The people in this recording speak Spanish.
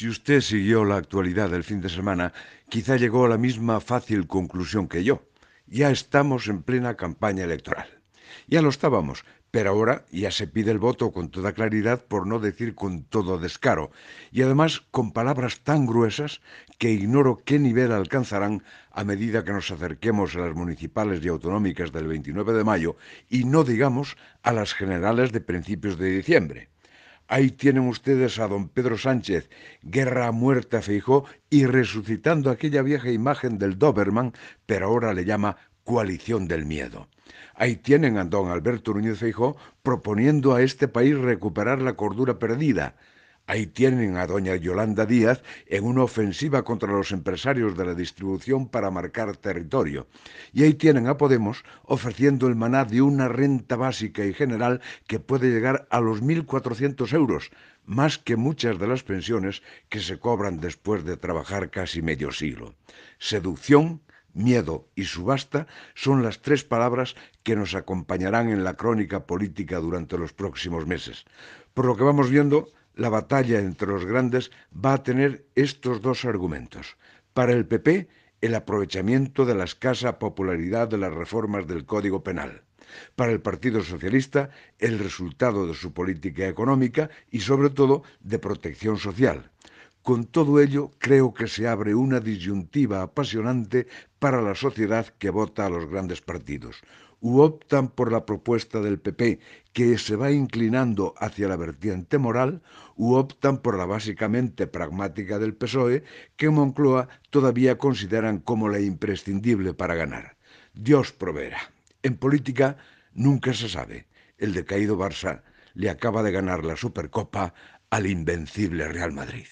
Si usted siguió la actualidad del fin de semana, quizá llegó a la misma fácil conclusión que yo. Ya estamos en plena campaña electoral. Ya lo estábamos, pero ahora ya se pide el voto con toda claridad, por no decir con todo descaro, y además con palabras tan gruesas que ignoro qué nivel alcanzarán a medida que nos acerquemos a las municipales y autonómicas del 29 de mayo y no digamos a las generales de principios de diciembre. Ahí tienen ustedes a don Pedro Sánchez, guerra muerta Feijó, y resucitando aquella vieja imagen del Doberman, pero ahora le llama coalición del miedo. Ahí tienen a don Alberto Núñez Feijó proponiendo a este país recuperar la cordura perdida. Ahí tienen a doña Yolanda Díaz en una ofensiva contra los empresarios de la distribución para marcar territorio. Y ahí tienen a Podemos ofreciendo el maná de una renta básica y general que puede llegar a los 1.400 euros, más que muchas de las pensiones que se cobran después de trabajar casi medio siglo. Seducción, miedo y subasta son las tres palabras que nos acompañarán en la crónica política durante los próximos meses. Por lo que vamos viendo, la batalla entre los grandes va a tener estos dos argumentos. Para el PP, el aprovechamiento de la escasa popularidad de las reformas del Código Penal. Para el Partido Socialista, el resultado de su política económica y sobre todo de protección social. Con todo ello, creo que se abre una disyuntiva apasionante para la sociedad que vota a los grandes partidos. U optan por la propuesta del PP, que se va inclinando hacia la vertiente moral, u optan por la básicamente pragmática del PSOE, que Moncloa todavía consideran como la imprescindible para ganar. Dios proveerá. En política nunca se sabe. El decaído Barça le acaba de ganar la Supercopa al invencible Real Madrid.